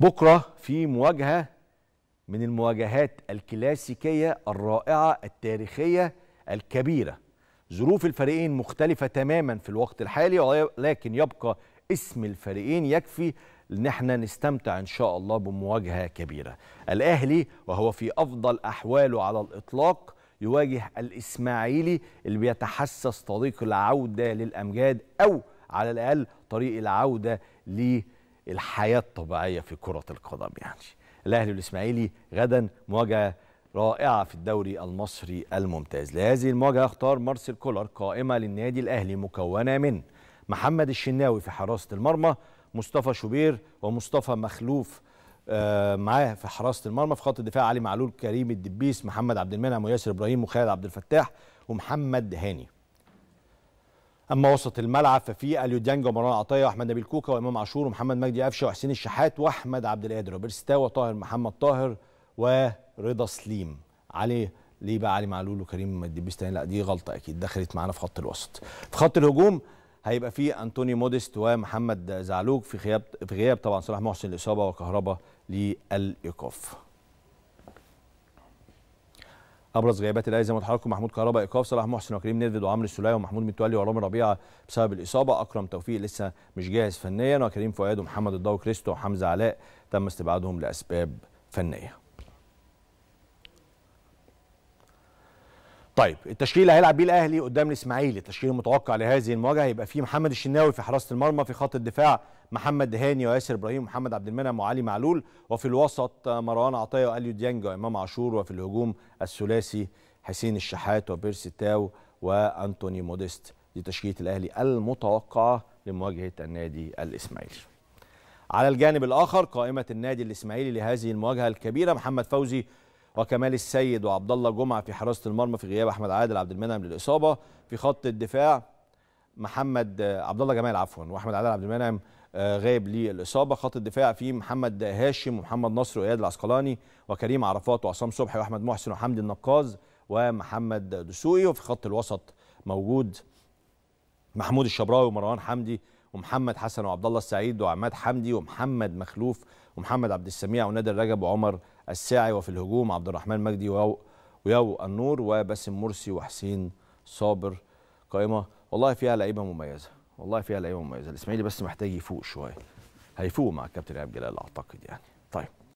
بكرة في مواجهة من المواجهات الكلاسيكية الرائعة التاريخية الكبيرة ظروف الفريقين مختلفة تماما في الوقت الحالي ولكن يبقى اسم الفريقين يكفي ان احنا نستمتع ان شاء الله بمواجهه كبيره. الاهلي وهو في افضل احواله على الاطلاق يواجه الاسماعيلي اللي بيتحسس طريق العوده للامجاد او على الاقل طريق العوده للامجاد. الحياه الطبيعيه في كره القدم يعني الاهلي والاسماعيلي غدا مواجهه رائعه في الدوري المصري الممتاز لهذه المواجهه اختار مارسيل كولر قائمه للنادي الاهلي مكونه من محمد الشناوي في حراسه المرمى مصطفى شوبير ومصطفى مخلوف آه، معاه في حراسه المرمى في خط الدفاع علي معلول كريم الدبيس محمد عبد المنعم وياسر ابراهيم وخالد عبد الفتاح ومحمد هاني اما وسط الملعب ففي اليو ديانج ومروان عطيه واحمد نبيل كوكا وامام عاشور ومحمد مجدي قفشه وحسين الشحات واحمد عبد القادر وبرستا وطاهر محمد طاهر ورضا سليم علي ليه بقى علي معلول وكريم الدبيس لا دي غلطه اكيد دخلت معانا في خط الوسط في خط الهجوم هيبقى في انطوني موديست ومحمد زعلوك في غياب في غياب طبعا صلاح محسن الاصابه وكهربا للايقاف ابرز غيابات الاهلي زي ما حضراتكم محمود كهربا ايقاف صلاح محسن وكريم نيدفيد وعمرو السلاي ومحمود متولي ورامي ربيعه بسبب الاصابه اكرم توفيق لسه مش جاهز فنيا وكريم فؤاد ومحمد الضو كريستو وحمزه علاء تم استبعادهم لاسباب فنيه طيب التشكيل اللي هيلعب بيه الاهلي قدام الاسماعيلي التشكيل المتوقع لهذه المواجهه هيبقى فيه محمد الشناوي في حراسه المرمى في خط الدفاع محمد هاني وياسر ابراهيم ومحمد عبد المنعم وعلي معلول وفي الوسط مروان عطيه واليو ديانج وامام عاشور وفي الهجوم الثلاثي حسين الشحات وبيرسي تاو وانتوني موديست دي تشكيله الاهلي المتوقعه لمواجهه النادي الاسماعيلي على الجانب الاخر قائمه النادي الاسماعيلي لهذه المواجهه الكبيره محمد فوزي وكمال السيد وعبد الله جمعه في حراسه المرمى في غياب احمد عادل عبد المنعم للاصابه في خط الدفاع محمد آه، عبد الله جمال عفوا واحمد عادل عبد المنعم آه، غايب للاصابه خط الدفاع فيه محمد هاشم ومحمد نصر واياد العسقلاني وكريم عرفات وعصام صبحي واحمد محسن وحمدي النقاز ومحمد دسوقي وفي خط الوسط موجود محمود الشبراوي ومروان حمدي ومحمد حسن وعبد الله السعيد وعماد حمدي ومحمد مخلوف ومحمد عبد السميع ونادر رجب وعمر الساعي وفي الهجوم عبد الرحمن مجدي وياو النور وباسم مرسي وحسين صابر قائمه والله فيها لعيبه مميزه والله فيها لعيبه مميزه الاسماعيلي بس محتاج يفوق شويه هيفوق مع الكابتن ايهاب جلال اعتقد يعني طيب